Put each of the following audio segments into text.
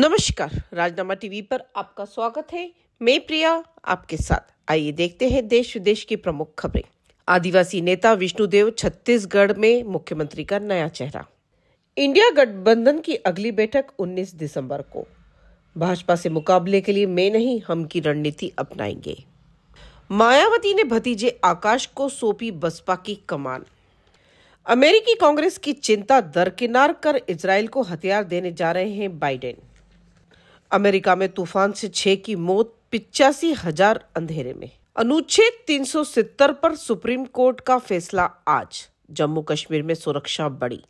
नमस्कार राजनामा टीवी पर आपका स्वागत है मैं प्रिया आपके साथ आइए देखते हैं देश विदेश की प्रमुख खबरें आदिवासी नेता विष्णुदेव छत्तीसगढ़ में मुख्यमंत्री का नया चेहरा इंडिया गठबंधन की अगली बैठक 19 दिसंबर को भाजपा से मुकाबले के लिए मैं नहीं हम की रणनीति अपनाएंगे मायावती ने भतीजे आकाश को सौंपी बसपा की कमान अमेरिकी कांग्रेस की चिंता दरकिनार कर इसराइल को हथियार देने जा रहे हैं बाइडेन अमेरिका में तूफान से छह की मौत पिचासी हजार अंधेरे में अनुच्छेद 370 पर सुप्रीम कोर्ट का फैसला आज जम्मू कश्मीर में सुरक्षा बढ़ी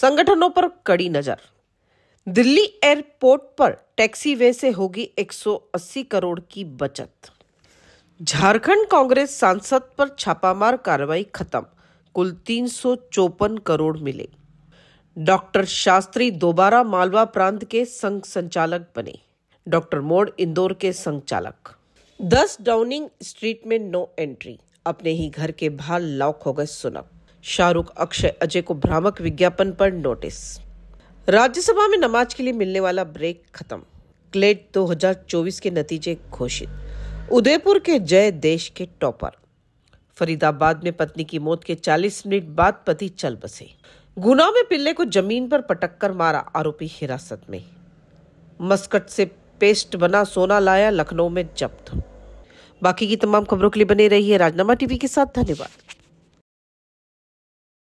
संगठनों पर कड़ी नजर दिल्ली एयरपोर्ट पर टैक्सी वे से होगी 180 करोड़ की बचत झारखंड कांग्रेस सांसद पर छापामार कार्रवाई खत्म कुल तीन करोड़ मिले डॉक्टर शास्त्री दोबारा मालवा प्रांत के संघ संचालक बने डॉक्टर मोड़ इंदौर के संघ चालक दस डाउनिंग स्ट्रीट में नो एंट्री अपने ही घर के बाहर लॉक हो गए सुनक शाहरुख अक्षय अजय को भ्रामक विज्ञापन पर नोटिस राज्यसभा में नमाज के लिए मिलने वाला ब्रेक खत्म क्लेट 2024 के नतीजे घोषित उदयपुर के जय देश के टॉपर फरीदाबाद में पत्नी की मौत के 40 मिनट बाद पति चल बसे गुना में पिल्ले को जमीन पर पटक कर मारा आरोपी हिरासत में मस्कट से पेस्ट बना सोना लाया लखनऊ में जब्त बाकी की तमाम खबरों के लिए बने रही है राजनामा टीवी के साथ धन्यवाद